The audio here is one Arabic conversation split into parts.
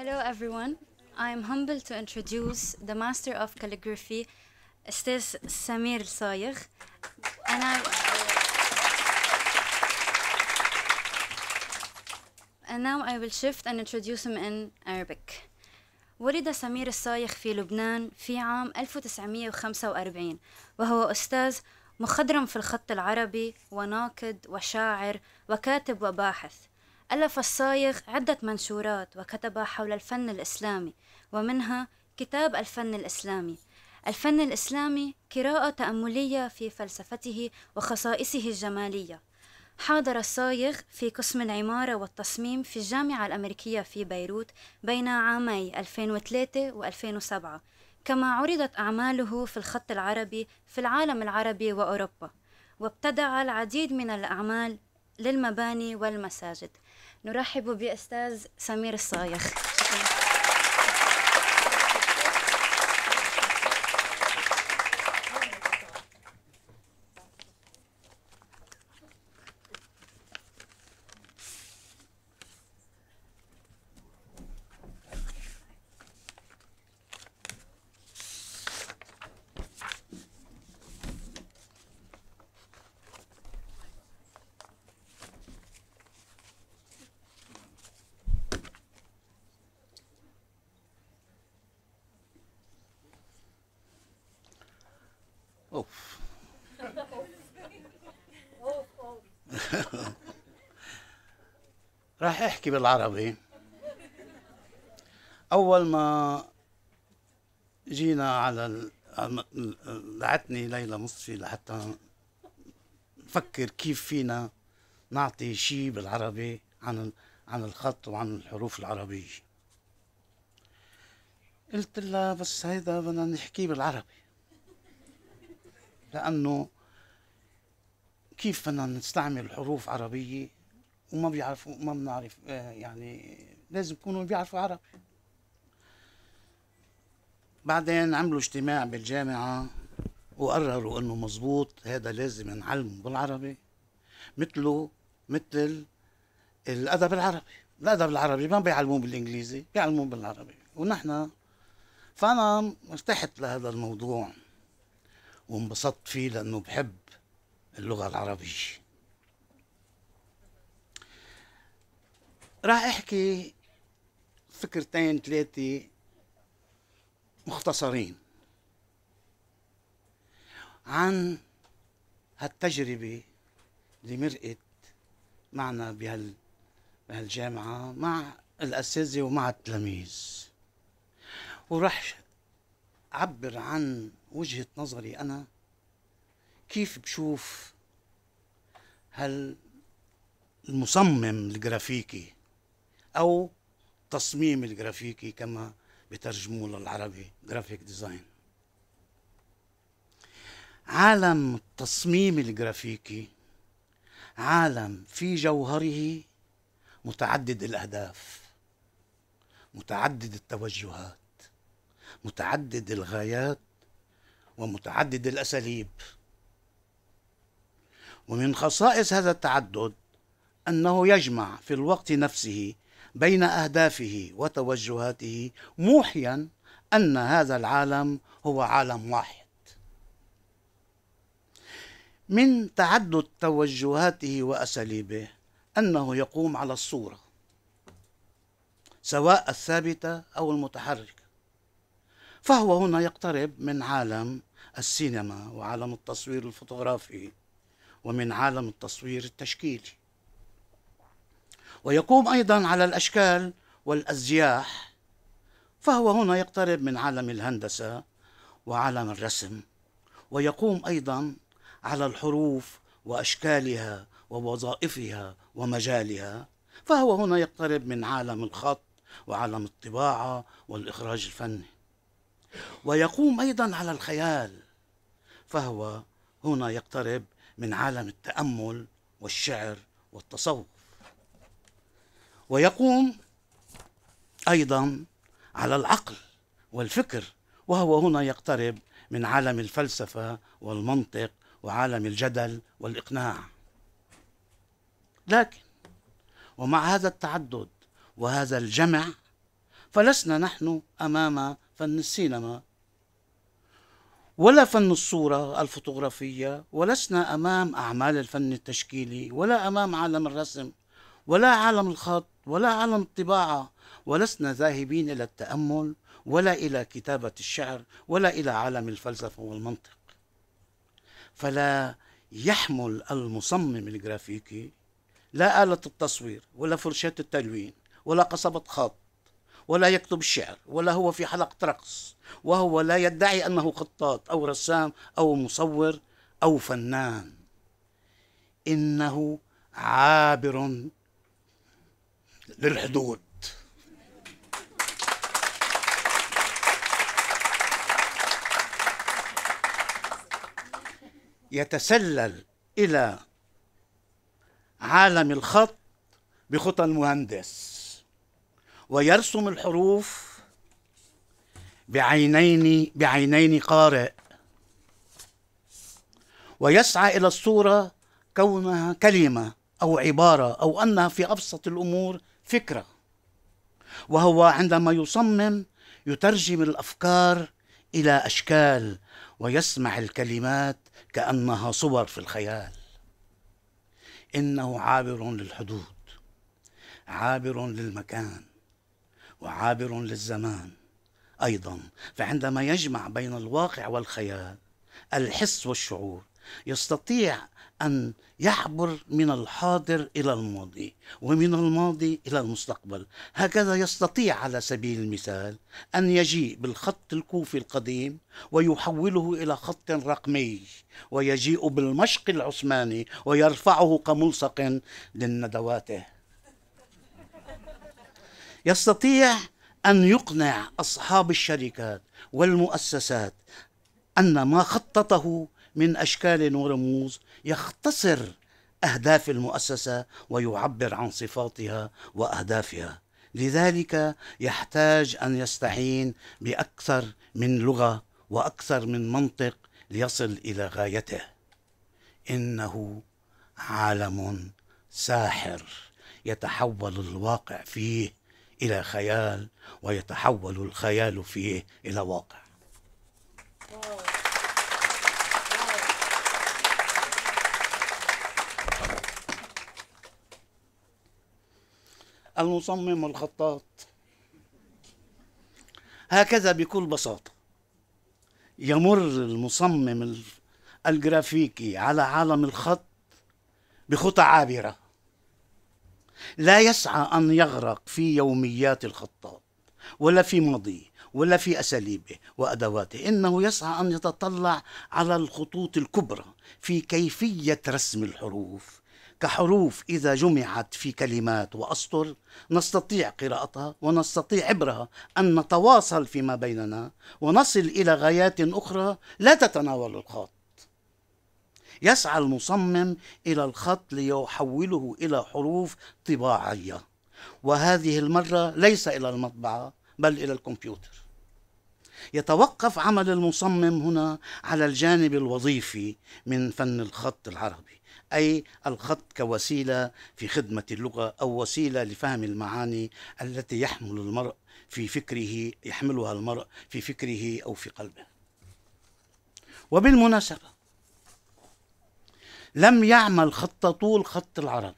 Hello everyone. I am humbled to introduce the master of calligraphy, Estes Samir Sayegh. And I And now I will shift and introduce him in Arabic. ولد سمير الصايخ في لبنان في عام 1945 وهو أستاذ مخضرم في الخط العربي وناقد وشاعر وكاتب وباحث ألف الصايغ عدة منشورات وكتب حول الفن الإسلامي ومنها كتاب الفن الإسلامي الفن الإسلامي قراءة تأملية في فلسفته وخصائصه الجمالية حاضر الصايغ في قسم العمارة والتصميم في الجامعة الأمريكية في بيروت بين عامي 2003 و2007 كما عرضت أعماله في الخط العربي في العالم العربي وأوروبا وابتدع العديد من الأعمال للمباني والمساجد نرحب بأستاذ سمير الصايخ راح احكي بالعربي اول ما جينا على دعتني ليلى مصفي لحتى نفكر كيف فينا نعطي شيء بالعربي عن عن الخط وعن الحروف العربية قلت لها بس هيدا بدنا نحكيه بالعربي لأنه كيف بدنا نستعمل حروف عربيه وما بيعرفوا ما بنعرف آه، يعني لازم يكونوا بيعرفوا عربي بعدين عملوا اجتماع بالجامعه وقرروا انه مزبوط هذا لازم نعلمه بالعربي مثله مثل الادب العربي الادب العربي ما بيعلموه بالانجليزي بيعلموه بالعربي ونحن فانا ارتحت لهذا الموضوع وانبسطت فيه لانه بحب اللغة العربية راح احكي فكرتين ثلاثة مختصرين عن هالتجربة اللي مرقت معنا بهال بهالجامعة مع الأساتذة ومع التلاميذ وراح أعبر عن وجهة نظري أنا كيف بشوف هل المصمم الجرافيكي او تصميم الجرافيكي كما بترجموه للعربي جرافيك ديزاين عالم التصميم الجرافيكي عالم في جوهره متعدد الاهداف متعدد التوجهات متعدد الغايات ومتعدد الاساليب ومن خصائص هذا التعدد أنه يجمع في الوقت نفسه بين أهدافه وتوجهاته موحيا أن هذا العالم هو عالم واحد من تعدد توجهاته وأساليبه أنه يقوم على الصورة سواء الثابتة أو المتحركة فهو هنا يقترب من عالم السينما وعالم التصوير الفوتوغرافي ومن عالم التصوير التشكيلي ويقوم أيضا على الأشكال والأزياح فهو هنا يقترب من عالم الهندسة وعالم الرسم ويقوم أيضا على الحروف وأشكالها ووظائفها ومجالها فهو هنا يقترب من عالم الخط وعالم الطباعة والإخراج الفني ويقوم أيضا على الخيال فهو هنا يقترب من عالم التأمل والشعر والتصوف ويقوم أيضا على العقل والفكر وهو هنا يقترب من عالم الفلسفة والمنطق وعالم الجدل والإقناع لكن ومع هذا التعدد وهذا الجمع فلسنا نحن أمام فن السينما ولا فن الصورة الفوتوغرافية ولسنا أمام أعمال الفن التشكيلي ولا أمام عالم الرسم ولا عالم الخط ولا عالم الطباعة ولسنا ذاهبين إلى التأمل ولا إلى كتابة الشعر ولا إلى عالم الفلسفة والمنطق فلا يحمل المصمم الجرافيكي لا آلة التصوير ولا فرشاة التلوين ولا قصبة خط ولا يكتب الشعر ولا هو في حلقة رقص وهو لا يدعي أنه خطاط أو رسام أو مصور أو فنان إنه عابر للحدود يتسلل إلى عالم الخط بخطى المهندس ويرسم الحروف بعينين بعينين قارئ ويسعى الى الصوره كونها كلمه او عباره او انها في ابسط الامور فكره وهو عندما يصمم يترجم الافكار الى اشكال ويسمع الكلمات كانها صور في الخيال انه عابر للحدود عابر للمكان وعابر للزمان ايضا فعندما يجمع بين الواقع والخيال الحس والشعور يستطيع ان يعبر من الحاضر الى الماضي ومن الماضي الى المستقبل هكذا يستطيع على سبيل المثال ان يجيء بالخط الكوفي القديم ويحوله الى خط رقمي ويجيء بالمشق العثماني ويرفعه كملصق لندواته يستطيع أن يقنع أصحاب الشركات والمؤسسات أن ما خططه من أشكال ورموز يختصر أهداف المؤسسة ويعبر عن صفاتها وأهدافها لذلك يحتاج أن يستعين بأكثر من لغة وأكثر من منطق ليصل إلى غايته إنه عالم ساحر يتحول الواقع فيه إلى خيال ويتحول الخيال فيه إلى واقع المصمم والخطاط هكذا بكل بساطة يمر المصمم الجرافيكي على عالم الخط بخطى عابرة لا يسعى أن يغرق في يوميات الخطاب ولا في ماضيه ولا في أساليبه وأدواته إنه يسعى أن يتطلع على الخطوط الكبرى في كيفية رسم الحروف كحروف إذا جمعت في كلمات وأسطر نستطيع قراءتها ونستطيع عبرها أن نتواصل فيما بيننا ونصل إلى غايات أخرى لا تتناول الخط يسعى المصمم إلى الخط ليحوله إلى حروف طباعية وهذه المرة ليس إلى المطبعة بل إلى الكمبيوتر يتوقف عمل المصمم هنا على الجانب الوظيفي من فن الخط العربي أي الخط كوسيلة في خدمة اللغة أو وسيلة لفهم المعاني التي يحمل المرء في فكره يحملها المرء في فكره أو في قلبه وبالمناسبة لم يعمل خط طول خط العربي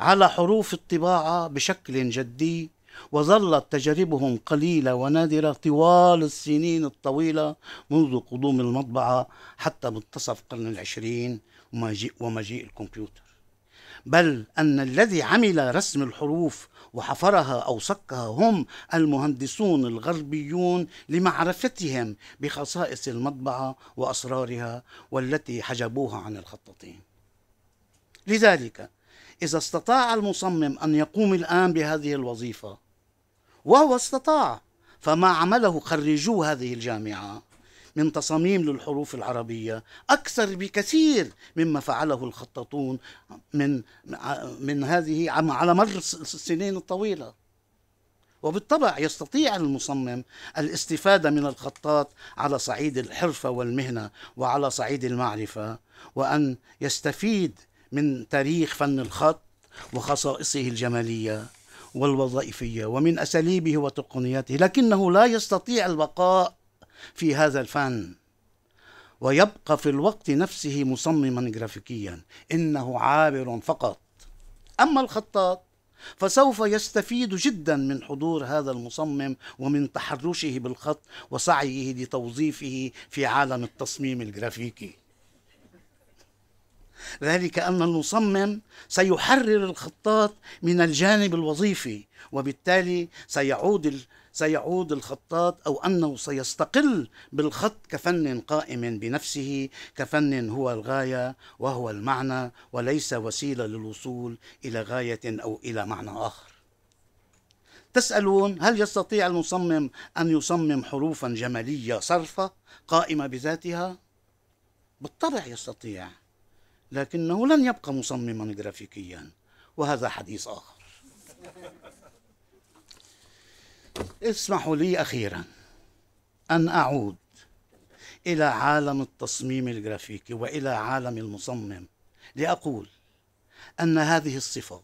على حروف الطباعة بشكل جدي وظلت تجاربهم قليلة ونادرة طوال السنين الطويلة منذ قدوم المطبعة حتى منتصف القرن العشرين ومجيء, ومجيء الكمبيوتر بل أن الذي عمل رسم الحروف وحفرها أو صكها هم المهندسون الغربيون لمعرفتهم بخصائص المطبعة وأسرارها والتي حجبوها عن الخطاطين لذلك إذا استطاع المصمم أن يقوم الآن بهذه الوظيفة وهو استطاع فما عمله خريجو هذه الجامعة من تصاميم للحروف العربية أكثر بكثير مما فعله الخطاطون من من هذه على مر السنين الطويلة وبالطبع يستطيع المصمم الاستفادة من الخطاط على صعيد الحرفة والمهنة وعلى صعيد المعرفة وأن يستفيد من تاريخ فن الخط وخصائصه الجمالية والوظائفية ومن أساليبه وتقنياته لكنه لا يستطيع البقاء في هذا الفن ويبقى في الوقت نفسه مصمما جرافيكيا انه عابر فقط اما الخطاط فسوف يستفيد جدا من حضور هذا المصمم ومن تحرشه بالخط وسعيه لتوظيفه في عالم التصميم الجرافيكي ذلك أن المصمم سيحرر الخطاط من الجانب الوظيفي وبالتالي سيعود سيعود الخطاط او انه سيستقل بالخط كفن قائم بنفسه كفن هو الغايه وهو المعنى وليس وسيله للوصول الى غايه او الى معنى اخر تسالون هل يستطيع المصمم ان يصمم حروفا جماليه صرفه قائمه بذاتها بالطبع يستطيع لكنه لن يبقى مصمما جرافيكيا وهذا حديث اخر اسمحوا لي أخيرا أن أعود إلى عالم التصميم الجرافيكي وإلى عالم المصمم لأقول أن هذه الصفات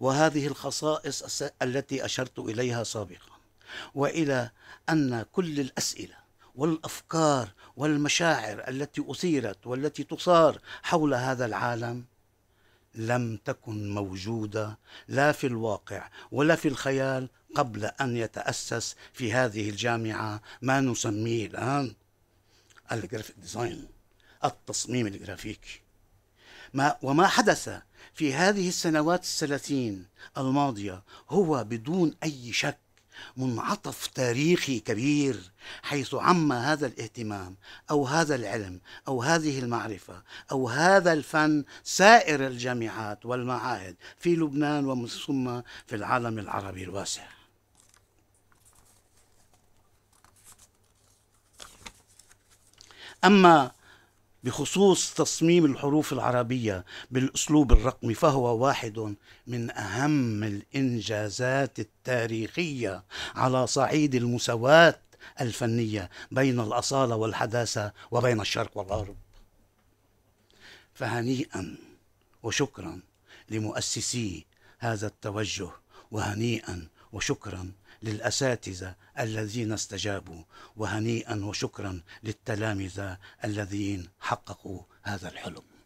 وهذه الخصائص التي أشرت إليها سابقا وإلى أن كل الأسئلة والأفكار والمشاعر التي أثيرت والتي تصار حول هذا العالم لم تكن موجودة لا في الواقع ولا في الخيال قبل أن يتأسس في هذه الجامعة ما نسميه الآن الجرافيك ديزاين التصميم الجرافيكي ما وما حدث في هذه السنوات الثلاثين الماضية هو بدون أي شك منعطف تاريخي كبير حيث عم هذا الاهتمام او هذا العلم او هذه المعرفه او هذا الفن سائر الجامعات والمعاهد في لبنان ومن ثم في العالم العربي الواسع أما بخصوص تصميم الحروف العربية بالأسلوب الرقمي فهو واحد من أهم الإنجازات التاريخية على صعيد المساواة الفنية بين الأصالة والحداثة وبين الشرق والغرب فهنيئا وشكرا لمؤسسي هذا التوجه وهنيئا وشكرا للأساتذة الذين استجابوا وهنيئا وشكرا للتلامذة الذين حققوا هذا الحلم